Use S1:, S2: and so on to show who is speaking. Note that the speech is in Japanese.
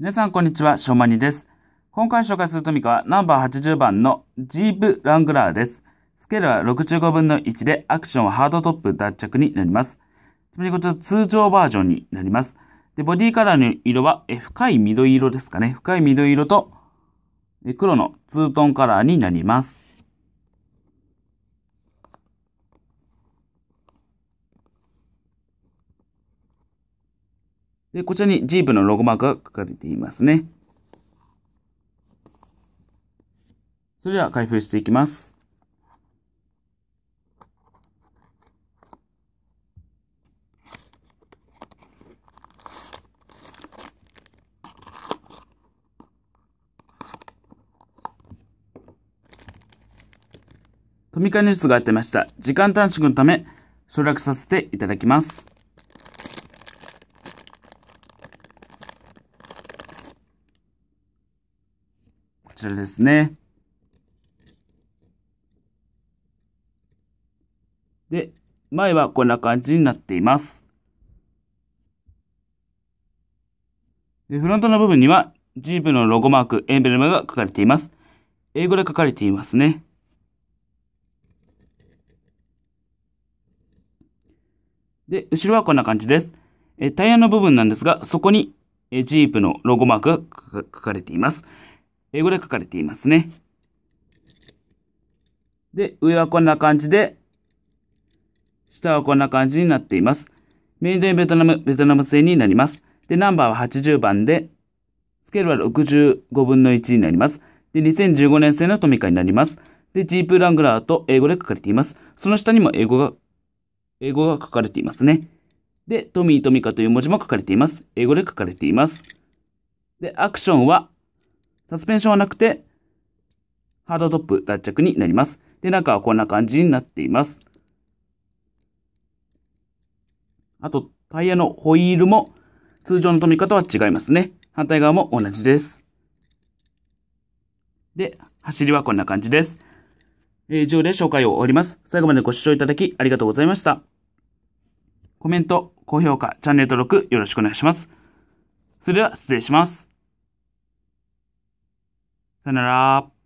S1: 皆さん、こんにちは。ショーマニです。今回紹介するトミカはナンバー80番のジープラングラーです。スケールは65分の1でアクションはハードトップ脱着になります。ちなみにこちら通常バージョンになります。で、ボディカラーの色はえ深い緑色ですかね。深い緑色と黒のツートンカラーになります。で、こちらにジープのロゴマークが書かれていますね。それでは開封していきます。トミカニュースがやってました。時間短縮のため、省略させていただきます。ちらですね。で、前はこんな感じになっています。でフロントの部分には、ジープのロゴマーク、エンブレムが書かれています。英語で書かれていますね。で、後ろはこんな感じです。えタイヤの部分なんですが、そこに、えジープのロゴマークが書かれています。英語で書かれていますね。で、上はこんな感じで、下はこんな感じになっています。メイドインベトナム、ベトナム製になります。で、ナンバーは80番で、スケールは65分の1になります。で、2015年製のトミカになります。で、ジープラングラーと英語で書かれています。その下にも英語が、英語が書かれていますね。で、トミートミカという文字も書かれています。英語で書かれています。で、アクションはサスペンションはなくて、ハードトップ脱着になります。で、中はこんな感じになっています。あと、タイヤのホイールも通常の止め方は違いますね。反対側も同じです。で、走りはこんな感じです。えー、以上で紹介を終わります。最後までご視聴いただきありがとうございました。コメント、高評価、チャンネル登録よろしくお願いします。それでは失礼します。Signing up.